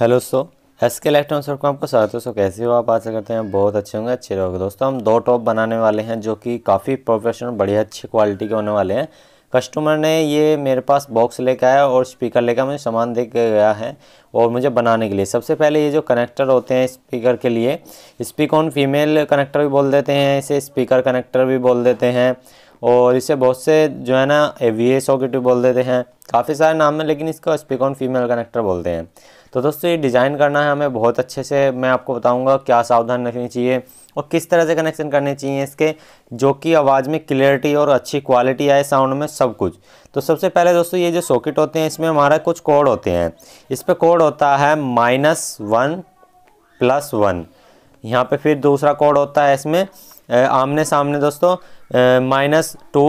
hello दोस्तों S के electron shop को आपका स्वागत है सो कैसे हो आप आशा करते हैं बहुत अच्छे होंगे अच्छे रहोगे दोस्तों हम दो टॉप बनाने वाले हैं जो कि काफ़ी प्रोफेशनल बढ़िया अच्छी क्वालिटी के होने वाले हैं कस्टमर ने ये मेरे पास बॉक्स लेकर आया और स्पीकर लेकर मुझे सामान दे के गया है और मुझे बनाने के लिए सबसे पहले ये जो कनेक्टर होते हैं स्पीकर के लिए स्पीक ऑन फीमेल कनेक्टर भी बोल देते हैं इसे स्पीकर कनेक्टर भी बोल देते हैं और इसे बहुत से जो है ना ए वी ए सॉकेट भी बोल देते हैं काफ़ी सारे नाम हैं लेकिन इसको स्पीक ऑन फीमेल कनेक्टर बोलते हैं तो दोस्तों ये डिज़ाइन करना है हमें बहुत अच्छे से मैं आपको बताऊँगा क्या सावधान रखनी चाहिए और किस तरह से कनेक्शन करने चाहिए इसके जो कि आवाज़ में क्लियरिटी और अच्छी क्वालिटी आए साउंड में सब कुछ तो सबसे पहले दोस्तों ये जो सॉकेट होते हैं इसमें हमारा कुछ कोड होते हैं इस पर कोड होता है माइनस वन प्लस वन यहाँ पे फिर दूसरा कोड होता है इसमें आमने सामने दोस्तों माइनस टू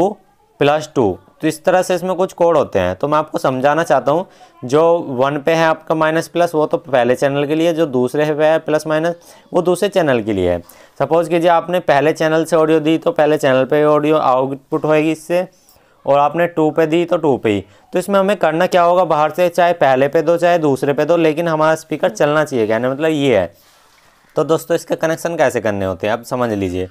प्लस टू तो इस तरह से इसमें कुछ कोड होते हैं तो मैं आपको समझाना चाहता हूँ जो वन पे है आपका माइनस प्लस वो तो पहले चैनल के लिए जो दूसरे पे है प्लस माइनस वो दूसरे चैनल के लिए है सपोज़ कीजिए आपने पहले चैनल से ऑडियो दी तो पहले चैनल पे ऑडियो आउटपुट होएगी इससे और आपने टू पे दी तो टू पे ही तो इसमें हमें करना क्या होगा बाहर से चाहे पहले पे दो चाहे दूसरे पे दो लेकिन हमारा स्पीकर चलना चाहिए कहने मतलब ये है तो दोस्तों इसका कनेक्शन कैसे करने होते हैं आप समझ लीजिए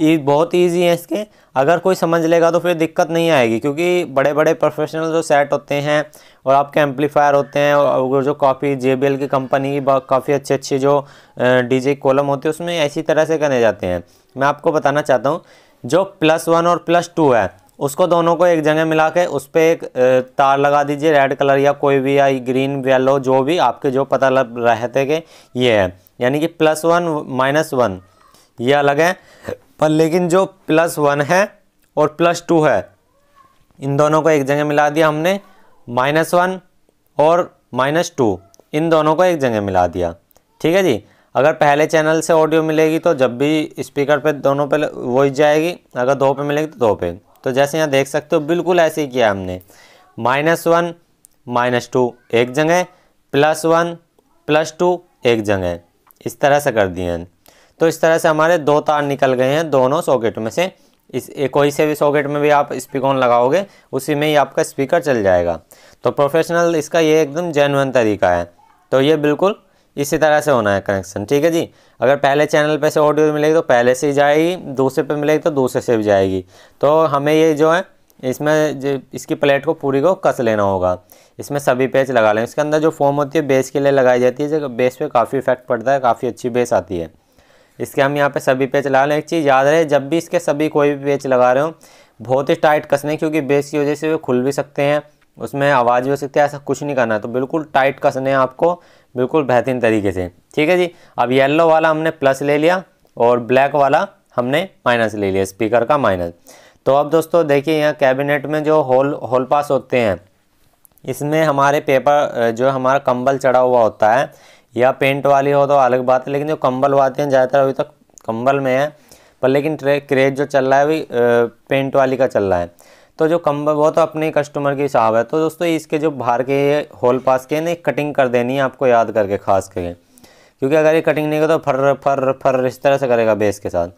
ये बहुत ईजी है इसके अगर कोई समझ लेगा तो फिर दिक्कत नहीं आएगी क्योंकि बड़े बड़े प्रोफेशनल जो सेट होते हैं और आपके एम्पलीफायर होते हैं और जो काफ़ी जे की कंपनी की काफ़ी अच्छे अच्छे जो डी कॉलम होते हैं उसमें ऐसी तरह से करने जाते हैं मैं आपको बताना चाहता हूँ जो प्लस वन और प्लस टू है उसको दोनों को एक जगह मिला के उस पर एक तार लगा दीजिए रेड कलर या कोई भी या ग्रीन येलो जो भी आपके जो पता लग रहे थे कि ये है यानी कि प्लस वन माइनस वन ये अलग है पर लेकिन जो प्लस वन है और प्लस टू है इन दोनों को एक जगह मिला दिया हमने माइनस वन और माइनस टू इन दोनों को एक जगह मिला दिया ठीक है जी अगर पहले चैनल से ऑडियो मिलेगी तो जब भी स्पीकर पे दोनों पे वॉइस जाएगी अगर दो पे मिलेगी तो दो पे तो जैसे यहाँ देख सकते हो बिल्कुल ऐसे ही किया हमने माइनस वन माइनस टू एक जगह प्लस वन प्लस टू एक जगह इस तरह से कर दिए हैं तो इस तरह से हमारे दो तार निकल गए हैं दोनों सॉकेट में से इस कोई से भी सॉकेट में भी आप ऑन लगाओगे उसी में ही आपका स्पीकर चल जाएगा तो प्रोफेशनल इसका ये एकदम जेनवन तरीका है तो ये बिल्कुल इसी तरह से होना है कनेक्शन ठीक है जी अगर पहले चैनल पे से ऑडियो मिलेगी तो पहले से ही जाएगी दूसरे पे मिलेगी तो दूसरे से भी जाएगी तो हमें ये जो है इसमें जो इसकी प्लेट को पूरी को कस लेना होगा इसमें सभी पेज लगा लें इसके अंदर जो फॉर्म होती है बेस के लिए लगाई जाती है जो बेस पे काफ़ी इफेक्ट पड़ता है काफ़ी अच्छी बेस आती है इसके हम यहाँ पे सभी पेज लगा लें एक चीज़ याद रहे जब भी इसके सभी कोई भी पेज लगा रहे हो बहुत ही टाइट कसने क्योंकि बेस की वजह से वो खुल भी सकते हैं उसमें आवाज़ भी हो सकती है ऐसा कुछ नहीं करना तो बिल्कुल टाइट कसने हैं आपको बिल्कुल बेहतरीन तरीके से ठीक है जी अब येल्लो वाला हमने प्लस ले लिया और ब्लैक वाला हमने माइनस ले लिया स्पीकर का माइनस तो अब दोस्तों देखिए यहाँ कैबिनेट में जो होल होल पास होते हैं इसमें हमारे पेपर जो हमारा कंबल चढ़ा हुआ होता है या पेंट वाली हो तो अलग बात है लेकिन जो कंबल वाते हैं ज़्यादातर अभी तक कंबल में है पर लेकिन ट्रे क्रेज जो चल रहा है अभी पेंट वाली का चल रहा है तो जो कंबल वो तो अपने कस्टमर के हिसाब है तो दोस्तों इसके जो बाहर के होल पास के ना कटिंग कर देनी है आपको याद करके खास करके क्योंकि अगर ये कटिंग नहीं कर तो फर फर फर इस तरह से करेगा बेस के साथ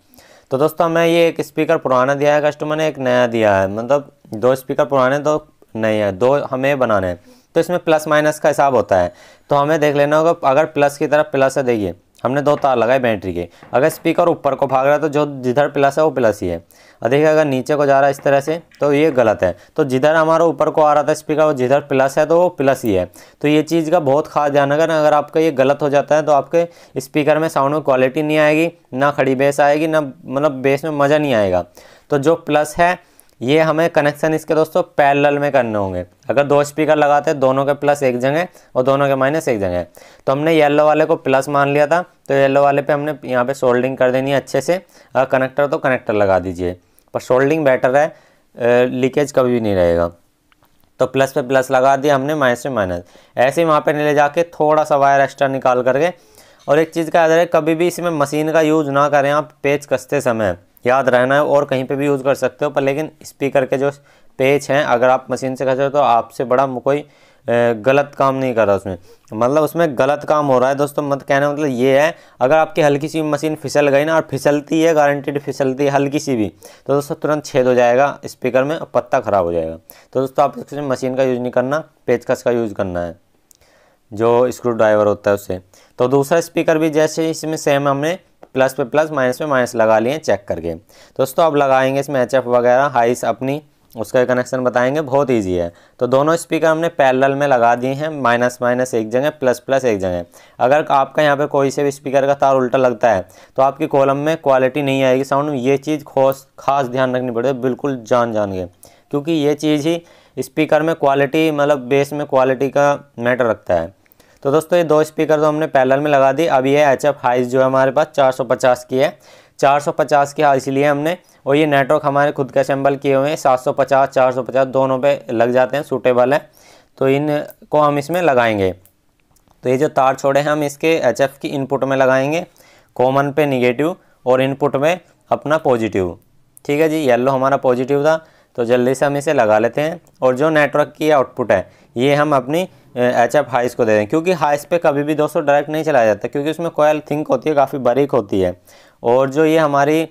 तो दोस्तों हमें ये एक स्पीकर पुराना दिया है कस्टमर ने एक नया दिया है मतलब दो स्पीकर पुराने तो नहीं है दो हमें बनाना है तो इसमें प्लस माइनस का हिसाब होता है तो हमें देख लेना होगा अगर प्लस की तरफ प्लस है देखिए हमने दो तार लगाए बैटरी के अगर स्पीकर ऊपर को भाग रहा है तो जो जिधर प्लस है वो प्लस ही है और देखिए अगर नीचे को जा रहा है इस तरह से तो ये गलत है तो जिधर हमारा ऊपर को आ रहा था स्पीकर वो जिधर प्लस है तो वो प्लस ही है तो ये चीज़ का बहुत खास ध्यान रखना अगर आपका ये गलत हो जाता है तो आपके स्पीकर में साउंड में क्वालिटी नहीं आएगी ना खड़ी बेस आएगी ना मतलब बेस में मज़ा नहीं आएगा तो जो प्लस है ये हमें कनेक्शन इसके दोस्तों पैरेलल में करने होंगे अगर दो स्पीकर लगाते हैं दोनों के प्लस एक जगह और दोनों के माइनस एक जगह तो हमने येलो वाले को प्लस मान लिया था तो येलो वाले पे हमने यहाँ पे सोल्डिंग कर देनी है अच्छे से अगर कनेक्टर तो कनेक्टर लगा दीजिए पर सोल्डिंग बेटर है लीकेज कभी भी नहीं रहेगा तो प्लस पे प्लस लगा दिया हमने माइनस पे माइनस ऐसे ही वहाँ पर ले जाके थोड़ा सा वायर एक्स्ट्रा निकाल करके और एक चीज़ का याद है कभी भी इसमें मशीन का यूज़ ना करें आप पेच कसते समय याद रहना है और कहीं पे भी यूज़ कर सकते हो पर लेकिन स्पीकर के जो पेच हैं अगर आप मशीन से हो तो आपसे बड़ा कोई गलत काम नहीं कर रहा उसमें मतलब उसमें गलत काम हो रहा है दोस्तों मत कहने मतलब ये है अगर आपकी हल्की सी मशीन फिसल गई ना और फिसलती है गारंटीड फिसलती है हल्की सी भी तो दोस्तों तुरंत छेद हो जाएगा स्पीकर में और पत्ता ख़राब हो जाएगा तो दोस्तों आप इसमें मशीन का यूज़ नहीं करना पेचकस का यूज़ करना है जो स्क्रू ड्राइवर होता है उससे तो दूसरा स्पीकर भी जैसे इसमें सेम हमने प्लस पे प्लस माइनस पे माइनस लगा लिए चेक करके तो दोस्तों अब लगाएंगे इसमें एच वगैरह हाइस अपनी उसका कनेक्शन बताएंगे बहुत इजी है तो दोनों स्पीकर हमने पैरेलल में लगा दिए हैं माइनस माइनस एक जगह प्लस प्लस एक जगह अगर आपका यहाँ पे कोई से भी स्पीकर का तार उल्टा लगता है तो आपकी कॉलम में क्वालिटी नहीं आएगी साउंड में ये चीज़ खोस खास ध्यान रखनी पड़ेगी बिल्कुल जान जान के क्योंकि ये चीज़ ही स्पीकर में क्वालिटी मतलब बेस में क्वालिटी का मैटर रखता है तो दोस्तों ये दो स्पीकर तो हमने पैरेलल में लगा दी अब ये एच एफ हाइस जो है हमारे पास 450 की है 450 की हाई इसलिए हमने और ये नेटवर्क हमारे खुद के असेंबल किए हुए हैं 750 450 दोनों पे लग जाते हैं सूटेबल है तो इन को हम इसमें लगाएंगे तो ये जो तार छोड़े हैं हम इसके एच की इनपुट में लगाएंगे कॉमन पे निगेटिव और इनपुट में अपना पॉजिटिव ठीक है जी येल्लो हमारा पॉजिटिव था तो जल्दी से हम इसे लगा लेते हैं और जो नेटवर्क की आउटपुट है ये हम अपनी एच एफ हाइस को दे दें क्योंकि हाइस पे कभी भी दोस्तों डायरेक्ट नहीं चलाया जाता क्योंकि उसमें कोयल थिंक होती है काफ़ी बारीक होती है और जो ये हमारी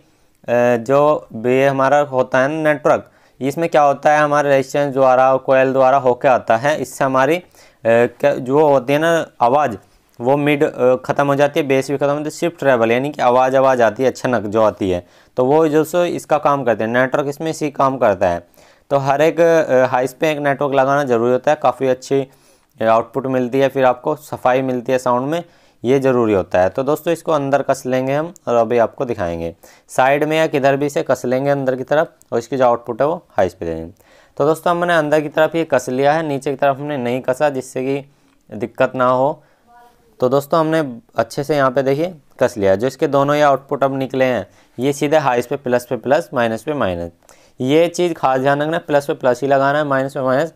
जो भी हमारा होता है नेटवर्क इसमें क्या होता है हमारे रेजिस्टेंस द्वारा और कोयल द्वारा होके आता है इससे हमारी जो होती है ना आवाज़ वो मिड ख़त्म हो जाती है बेस भी खत्म होती है शिफ्ट ट्रेवल यानी कि आवाज़ आवाज़ आती है अच्छा नक जो आती है तो वो जो सो इसका काम करते हैं नेटवर्क इसमें इसी काम करता है तो हर एक हाइस पे एक नेटवर्क लगाना ज़रूरी होता है काफ़ी अच्छी आउटपुट मिलती है फिर आपको सफाई मिलती है साउंड में ये ज़रूरी होता है तो दोस्तों इसको अंदर कस लेंगे हम और अभी आपको दिखाएंगे साइड में या किधर भी इसे कस लेंगे अंदर की तरफ और इसकी जो आउटपुट है वो हाई स्पीड देंगे तो दोस्तों हमने अंदर की तरफ ये कस लिया है नीचे की तरफ हमने नहीं कसा जिससे कि दिक्कत ना हो तो दोस्तों हमने अच्छे से यहाँ पे देखिए कस लिया जो इसके दोनों ये आउटपुट अब निकले हैं ये सीधे हाई पे प्लस पे प्लस माइनस पे माइनस ये चीज़ खास ध्यान रखना प्लस पे प्लस ही लगाना है माइनस पे माइनस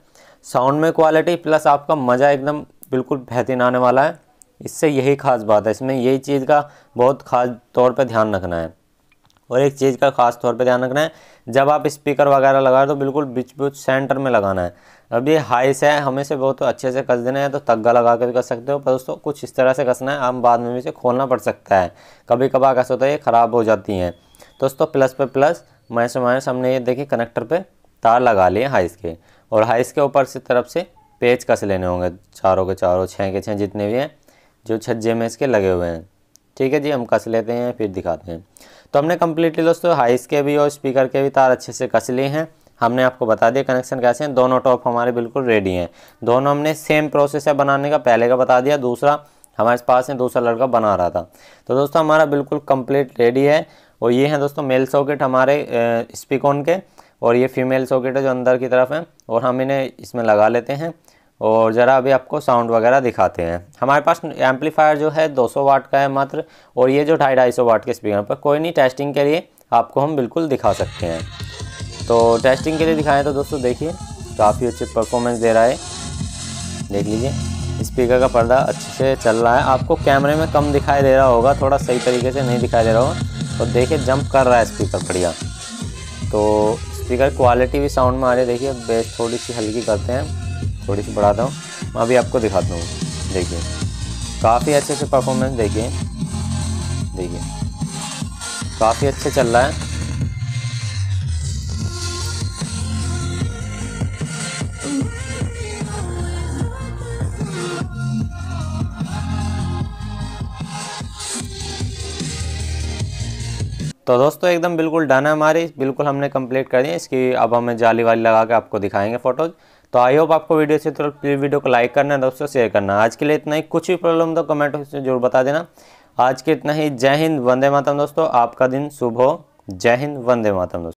साउंड में क्वालिटी प्लस आपका मज़ा एकदम बिल्कुल बेहतरीन आने वाला है इससे यही ख़ास बात है इसमें यही चीज़ का बहुत ख़ास तौर पर ध्यान रखना है और एक चीज़ का ख़ास तौर पर ध्यान रखना है जब आप स्पीकर वगैरह लगाए तो बिल्कुल बीच बीच सेंटर में लगाना है अब ये हाई से है हमें से बहुत अच्छे से कस देना है तो तग्गा लगा कर भी कस सकते हो पर दोस्तों कुछ इस तरह से कसना है आप बाद में भी इसे खोलना पड़ सकता है कभी कभार होता है ये ख़राब हो जाती हैं दोस्तों प्लस पे प्लस माइनस माइनस हमने ये देखी कनेक्टर पर तार लगा लिए हाइस के और हाइस के ऊपर से तरफ से पेच कस लेने होंगे चारों के चारों छः के छः जितने भी हैं जो छज्जे में इसके लगे हुए हैं ठीक है जी हम कस लेते हैं फिर दिखाते हैं तो हमने कम्प्लीटली दोस्तों हाइस के भी और स्पीकर के भी तार अच्छे से कस लिए हैं हमने आपको बता दिया कनेक्शन कैसे हैं दोनों टॉप हमारे बिल्कुल रेडी हैं दोनों हमने सेम प्रोसेस है बनाने का पहले का बता दिया दूसरा हमारे पास है दूसरा लड़का बना रहा था तो दोस्तों हमारा बिल्कुल कंप्लीट रेडी है और ये हैं दोस्तों मेल सॉकेट हमारे स्पीकोन के और ये फीमेल सॉकेट है जो अंदर की तरफ है और हम इन्हें इसमें लगा लेते हैं और ज़रा अभी आपको साउंड वगैरह दिखाते हैं हमारे पास एम्पलीफायर जो है 200 वाट का है मात्र और ये जो ढाई ढाई सौ वाट के स्पीकर पर कोई नहीं टेस्टिंग के लिए आपको हम बिल्कुल दिखा सकते हैं तो टेस्टिंग के लिए दिखाएं तो दोस्तों देखिए काफ़ी अच्छी परफॉर्मेंस दे रहा है देख लीजिए स्पीकर का पर्दा अच्छे से चल रहा है आपको कैमरे में कम दिखाई दे रहा होगा थोड़ा सही तरीके से नहीं दिखाई दे रहा होगा और तो देखिए जंप कर रहा है स्पीकर बढ़िया तो स्पीकर क्वालिटी भी साउंड में आ रही है देखिए बेस थोड़ी सी हल्की करते हैं थोड़ी सी बढ़ाता हूँ मैं अभी आपको दिखाता हूँ देखिए काफ़ी अच्छे से परफॉर्मेंस देखिए देखिए काफ़ी अच्छे चल रहा है तो दोस्तों एकदम बिल्कुल डन है हमारी बिल्कुल हमने कंप्लीट कर दी इसकी अब हमें जाली वाली लगा के आपको दिखाएंगे फोटोज तो आई होप आपको वीडियो अच्छी तो प्लीज़ वीडियो को लाइक करना दोस्तों शेयर करना आज के लिए इतना ही कुछ भी प्रॉब्लम तो कमेंट में जरूर बता देना आज के इतना ही जय हिंद वंदे मातम दोस्तों आपका दिन शुभ हो जय हिंद वंदे मातम दोस्तों